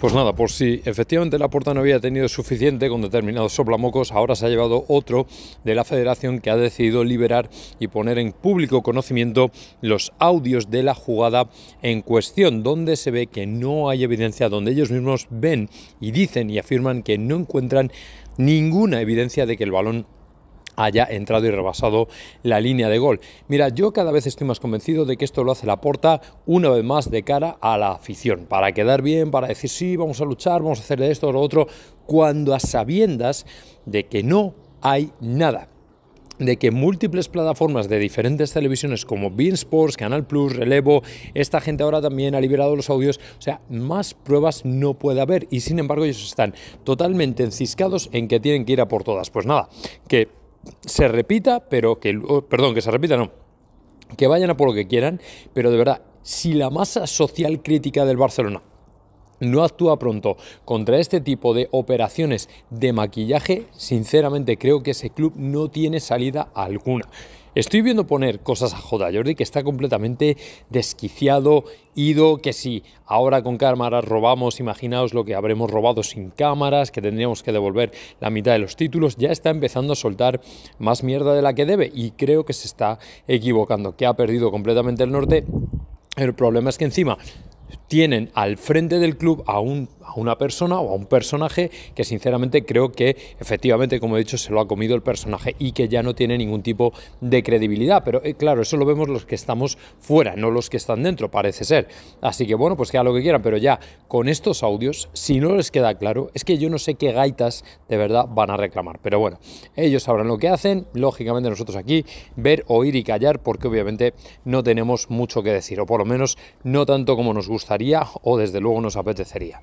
Pues nada, por si efectivamente la puerta no había tenido suficiente con determinados soplamocos, ahora se ha llevado otro de la federación que ha decidido liberar y poner en público conocimiento los audios de la jugada en cuestión, donde se ve que no hay evidencia, donde ellos mismos ven y dicen y afirman que no encuentran ninguna evidencia de que el balón haya entrado y rebasado la línea de gol. Mira, yo cada vez estoy más convencido de que esto lo hace la porta una vez más de cara a la afición, para quedar bien, para decir sí, vamos a luchar, vamos a hacer esto o lo otro, cuando a sabiendas de que no hay nada de que múltiples plataformas de diferentes televisiones como Bean Sports, Canal Plus, Relevo, esta gente ahora también ha liberado los audios, o sea, más pruebas no puede haber y sin embargo ellos están totalmente enciscados en que tienen que ir a por todas. Pues nada, que se repita, pero que, oh, perdón, que se repita, no, que vayan a por lo que quieran, pero de verdad, si la masa social crítica del Barcelona no actúa pronto contra este tipo de operaciones de maquillaje, sinceramente creo que ese club no tiene salida alguna. Estoy viendo poner cosas a Joda Jordi que está completamente desquiciado, ido, que si ahora con cámaras robamos, imaginaos lo que habremos robado sin cámaras, que tendríamos que devolver la mitad de los títulos, ya está empezando a soltar más mierda de la que debe y creo que se está equivocando, que ha perdido completamente el norte. El problema es que encima tienen al frente del club a, un, a una persona o a un personaje que sinceramente creo que efectivamente, como he dicho, se lo ha comido el personaje y que ya no tiene ningún tipo de credibilidad. Pero eh, claro, eso lo vemos los que estamos fuera, no los que están dentro, parece ser. Así que bueno, pues queda lo que quieran, pero ya con estos audios, si no les queda claro, es que yo no sé qué gaitas de verdad van a reclamar. Pero bueno, ellos sabrán lo que hacen, lógicamente nosotros aquí ver, oír y callar, porque obviamente no tenemos mucho que decir, o por lo menos no tanto como nos gusta o desde luego nos apetecería.